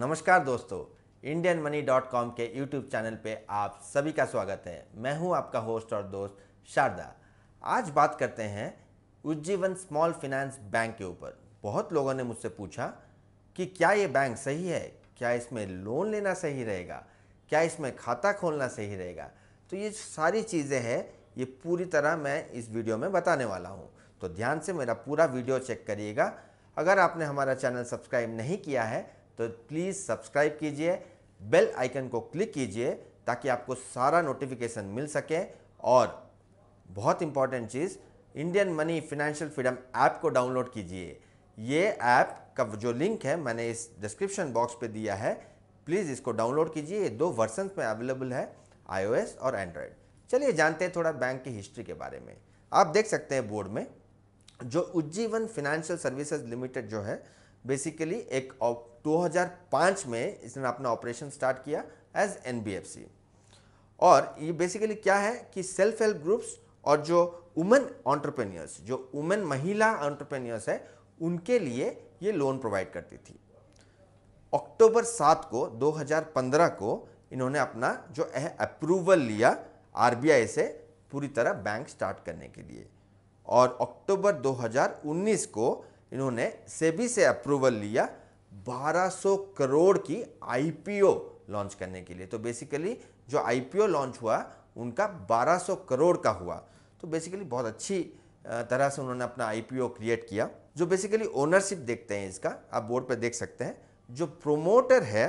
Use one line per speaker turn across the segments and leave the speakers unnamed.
नमस्कार दोस्तों Indian Money dot com के यूट्यूब चैनल पे आप सभी का स्वागत है मैं हूं आपका होस्ट और दोस्त शारदा आज बात करते हैं उज्जीवन स्मॉल फिनेंस बैंक के ऊपर बहुत लोगों ने मुझसे पूछा कि क्या ये बैंक सही है क्या इसमें लोन लेना सही रहेगा क्या इसमें खाता खोलना सही रहेगा तो ये सारी चीज़ें हैं ये पूरी तरह मैं इस वीडियो में बताने वाला हूँ तो ध्यान से मेरा पूरा वीडियो चेक करिएगा अगर आपने हमारा चैनल सब्सक्राइब नहीं किया है तो प्लीज़ सब्सक्राइब कीजिए बेल आइकन को क्लिक कीजिए ताकि आपको सारा नोटिफिकेशन मिल सके और बहुत इंपॉर्टेंट चीज़ Indian Money financial freedom app को डाउनलोड कीजिए ये ऐप का जो लिंक है मैंने इस डिस्क्रिप्शन बॉक्स पे दिया है प्लीज़ इसको डाउनलोड कीजिए ये दो वर्सन में अवेलेबल है आईओएस और एंड्रॉयड चलिए जानते हैं थोड़ा बैंक की हिस्ट्री के बारे में आप देख सकते हैं बोर्ड में जो उज्जीवन फिनेंशियल सर्विसेज लिमिटेड जो है बेसिकली एक 2005 में इसने अपना ऑपरेशन स्टार्ट किया एज एनबीएफसी और ये बेसिकली क्या है कि सेल्फ हेल्प ग्रुप्स और जो वुमेन ऑन्टरप्रेन्योर्स जो वुमेन महिला ऑन्टरप्रेन्योर्स है उनके लिए ये लोन प्रोवाइड करती थी अक्टूबर सात को 2015 को इन्होंने अपना जो है अप्रूवल लिया आरबीआई से पूरी तरह बैंक स्टार्ट करने के लिए और अक्टूबर 2019 को इन्होंने सेबी से अप्रूवल लिया 1200 करोड़ की आईपीओ लॉन्च करने के लिए तो बेसिकली जो आईपीओ लॉन्च हुआ उनका 1200 करोड़ का हुआ तो बेसिकली बहुत अच्छी तरह से उन्होंने अपना आईपीओ क्रिएट किया जो बेसिकली ओनरशिप देखते हैं इसका आप बोर्ड पर देख सकते हैं जो प्रोमोटर है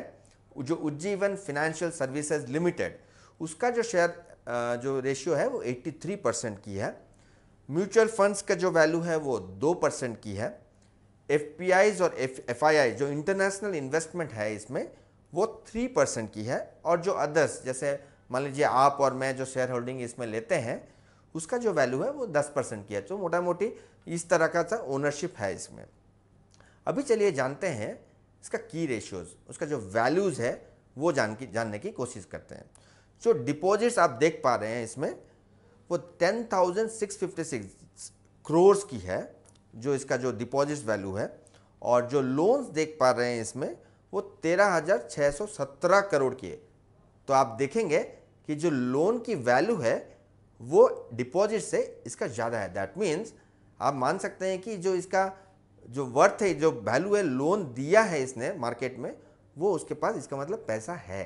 जो उज्जीवन फिनेंशियल सर्विसेज लिमिटेड उसका जो शेयर जो रेशियो है वो 83 परसेंट की है म्यूचुअल फंड्स का जो वैल्यू है वो दो परसेंट की है एफ और एफ जो इंटरनेशनल इन्वेस्टमेंट है इसमें वो थ्री परसेंट की है और जो अदर्स जैसे मान लीजिए आप और मैं जो शेयर होल्डिंग इसमें लेते हैं उसका जो वैल्यू है वो दस परसेंट की है तो मोटा मोटी इस तरह का सा ओनरशिप है इसमें अभी चलिए जानते हैं इसका की रेशियोज़ उसका जो वैल्यूज़ है वो जान की जानने की कोशिश करते हैं जो डिपॉजिट्स आप देख पा रहे हैं इसमें वो ten thousand six fifty six crores की है जो इसका जो डिपॉजिट वैल्यू है और जो लोन्स देख पा रहे हैं इसमें वो तेरह हज़ार छः सौ सत्रह करोड़ की है तो आप देखेंगे कि जो लोन की वैल्यू है वो डिपॉजिट से इसका ज़्यादा है दैट मीन्स आप मान सकते हैं कि जो इसका जो वर्थ है जो वैल्यू है लोन दिया है इसने मार्केट में वो उसके पास इसका मतलब पैसा है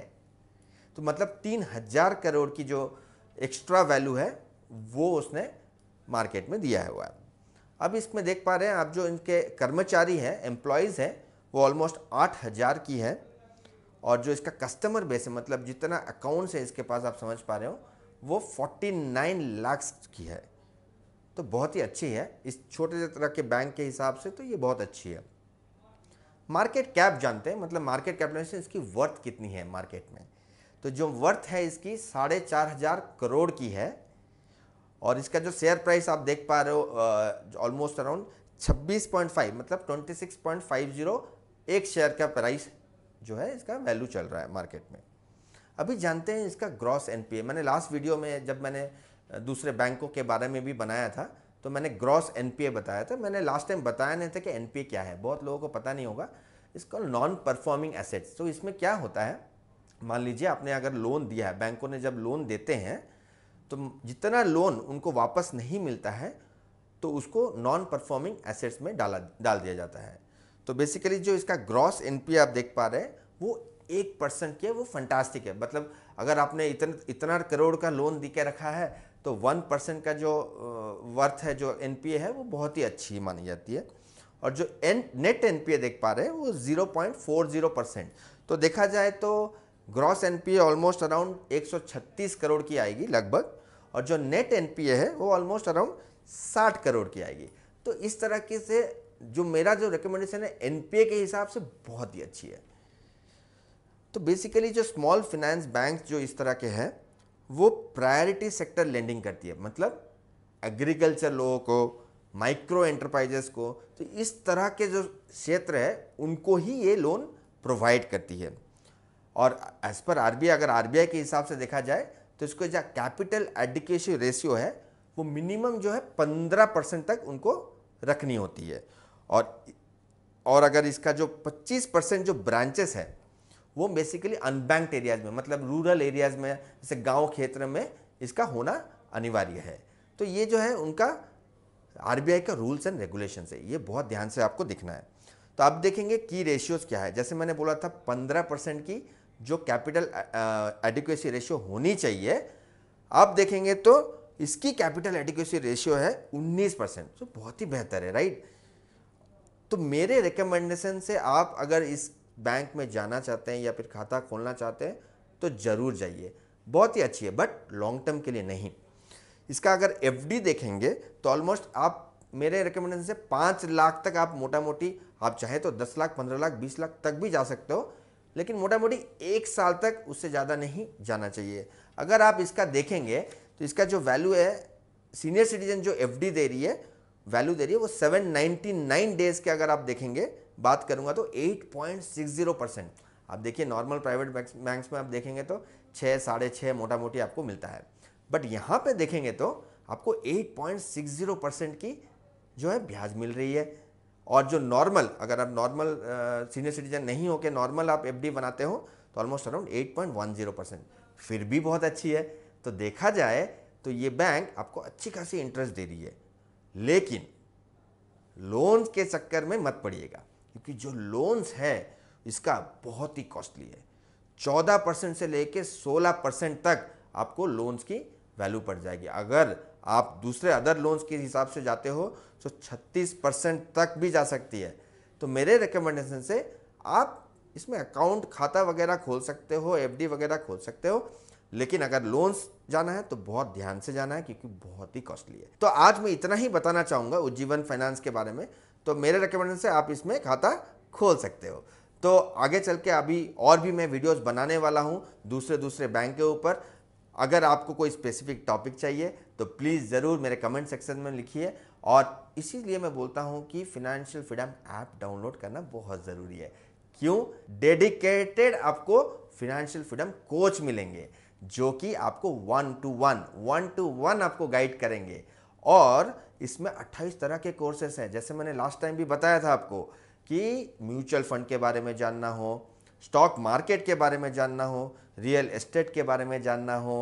तो मतलब तीन हज़ार करोड़ की जो एक्स्ट्रा वैल्यू है वो उसने मार्केट में दिया हुआ है अब इसमें देख पा रहे हैं आप जो इनके कर्मचारी हैं एम्प्लॉयज़ हैं वो ऑलमोस्ट आठ हज़ार की है और जो इसका कस्टमर बेस है मतलब जितना अकाउंट्स है इसके पास आप समझ पा रहे हो वो फोर्टी नाइन लाख की है तो बहुत ही अच्छी है इस छोटे से तरह के बैंक के हिसाब से तो ये बहुत अच्छी है मार्केट कैप जानते हैं मतलब मार्केट कैपिटलाइजेशन इसकी वर्थ कितनी है मार्केट में तो जो वर्थ है इसकी साढ़े चार हज़ार करोड़ की है और इसका जो शेयर प्राइस आप देख पा रहे हो ऑलमोस्ट अराउंड 26.5 मतलब 26.50 एक शेयर का प्राइस जो है इसका वैल्यू चल रहा है मार्केट में अभी जानते हैं इसका ग्रॉस एनपीए मैंने लास्ट वीडियो में जब मैंने दूसरे बैंकों के बारे में भी बनाया था तो मैंने ग्रॉस एनपीए बताया था मैंने लास्ट टाइम बताया नहीं था कि एनपीए क्या है बहुत लोगों को पता नहीं होगा इसका नॉन परफॉर्मिंग एसेट्स तो इसमें क्या होता है मान लीजिए आपने अगर लोन दिया है बैंकों ने जब लोन देते हैं तो जितना लोन उनको वापस नहीं मिलता है तो उसको नॉन परफॉर्मिंग एसेट्स में डाला डाल दिया जाता है तो बेसिकली जो इसका ग्रॉस एन आप देख पा रहे हैं वो एक परसेंट के वो फंटास्टिक है मतलब अगर आपने इतन, इतना करोड़ का लोन दे के रखा है तो वन परसेंट का जो वर्थ है जो एन है वो बहुत ही अच्छी मानी जाती है और जो एन नेट एन देख पा रहे हैं वो zero point four zero percent तो देखा जाए तो gross NPA almost around 136 crore की आएगी लगभग और जो नेट एनपीए है वो ऑलमोस्ट अराउंड साठ करोड़ की आएगी तो इस तरह के से जो मेरा जो रिकमेंडेशन है एनपीए के हिसाब से बहुत ही अच्छी है तो बेसिकली जो स्मॉल फिनेंस बैंक जो इस तरह के हैं वो प्रायोरिटी सेक्टर लेंडिंग करती है मतलब एग्रीकल्चर लोगों को माइक्रो एंटरप्राइजेस को तो इस तरह के जो क्षेत्र है उनको ही ये लोन प्रोवाइड करती है और एज पर आर अगर आर के हिसाब से देखा जाए तो इसको जो कैपिटल एडिकेशन रेशियो है वो मिनिमम जो है पंद्रह परसेंट तक उनको रखनी होती है और और अगर इसका जो पच्चीस परसेंट जो ब्रांचेस है वो बेसिकली अनबैंक्ड एरियाज में मतलब रूरल एरियाज में जैसे गांव क्षेत्र में इसका होना अनिवार्य है तो ये जो है उनका आरबीआई का रूल्स एंड रेगुलेशन है ये बहुत ध्यान से आपको दिखना है तो आप देखेंगे की रेशियोज़ क्या है जैसे मैंने बोला था पंद्रह परसेंट की जो कैपिटल एडिक्वेसी रेशियो होनी चाहिए आप देखेंगे तो इसकी कैपिटल एडिक्वेसी रेशियो है 19 परसेंट तो बहुत ही बेहतर है राइट तो मेरे रिकमेंडेशन से आप अगर इस बैंक में जाना चाहते हैं या फिर खाता खोलना चाहते हैं तो ज़रूर जाइए बहुत ही अच्छी है बट लॉन्ग टर्म के लिए नहीं इसका अगर एफ देखेंगे तो ऑलमोस्ट आप मेरे रिकमेंडेशन से पाँच लाख तक आप मोटा मोटी आप चाहे तो दस लाख पंद्रह लाख बीस लाख तक भी जा सकते हो लेकिन मोटा मोटी एक साल तक उससे ज़्यादा नहीं जाना चाहिए अगर आप इसका देखेंगे तो इसका जो वैल्यू है सीनियर सिटीजन जो एफ दे रही है वैल्यू दे रही है वो 799 डेज़ के अगर आप देखेंगे बात करूंगा तो 8.60 परसेंट आप देखिए नॉर्मल प्राइवेट बैंक्स में आप देखेंगे तो छः साढ़े छः मोटा मोटी आपको मिलता है बट यहाँ पे देखेंगे तो आपको 8.60 परसेंट की जो है ब्याज मिल रही है और जो नॉर्मल अगर आप नॉर्मल सीनियर सिटीजन नहीं हो के नॉर्मल आप एफ बनाते हो तो ऑलमोस्ट अराउंड ज़ीरो परसेंट फिर भी बहुत अच्छी है तो देखा जाए तो ये बैंक आपको अच्छी खासी इंटरेस्ट दे रही है लेकिन लोन्स के चक्कर में मत पड़िएगा क्योंकि जो लोन्स है इसका बहुत ही कॉस्टली है 14 परसेंट से लेकर 16 परसेंट तक आपको लोन्स की वैल्यू पड़ जाएगी अगर आप दूसरे अदर लोन्स के हिसाब से जाते हो तो 36 परसेंट तक भी जा सकती है तो मेरे रिकमेंडेशन से आप इसमें अकाउंट खाता वगैरह खोल सकते हो एफडी वगैरह खोल सकते हो लेकिन अगर लोन्स जाना है तो बहुत ध्यान से जाना है क्योंकि बहुत ही कॉस्टली है तो आज मैं इतना ही बताना चाहूँगा उज्जीवन फाइनेंस के बारे में तो मेरे रिकमेंडेशन से आप इसमें खाता खोल सकते हो तो आगे चल के अभी और भी मैं वीडियोस बनाने वाला हूँ दूसरे दूसरे बैंक के ऊपर अगर आपको कोई स्पेसिफिक टॉपिक चाहिए तो प्लीज़ ज़रूर मेरे कमेंट सेक्शन में लिखिए और इसीलिए मैं बोलता हूँ कि फिनेंशियल फ्रीडम ऐप डाउनलोड करना बहुत ज़रूरी है क्यों डेडिकेटेड आपको फिनेंशियल फ्रीडम कोच मिलेंगे जो कि आपको one two one one two one आपको गाइड करेंगे और इसमें 28 तरह के कोर्सेस हैं जैसे मैंने लास्ट टाइम भी बताया था आपको कि म्यूचुअल फंड के बारे में जानना हो स्टॉक मार्केट के बारे में जानना हो रियल एस्टेट के बारे में जानना हो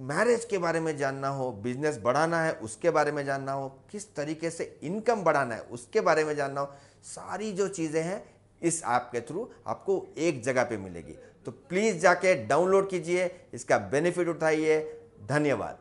मैरिज के बारे में जानना हो बिजनेस बढ़ाना है उसके बारे में जानना हो किस तरीके से इनकम बढ़ाना है उसके बारे में जानना हो सारी जो चीज़ें हैं इस ऐप के थ्रू आपको एक जगह पे मिलेगी तो प्लीज़ जाके डाउनलोड कीजिए इसका बेनिफिट उठाइए धन्यवाद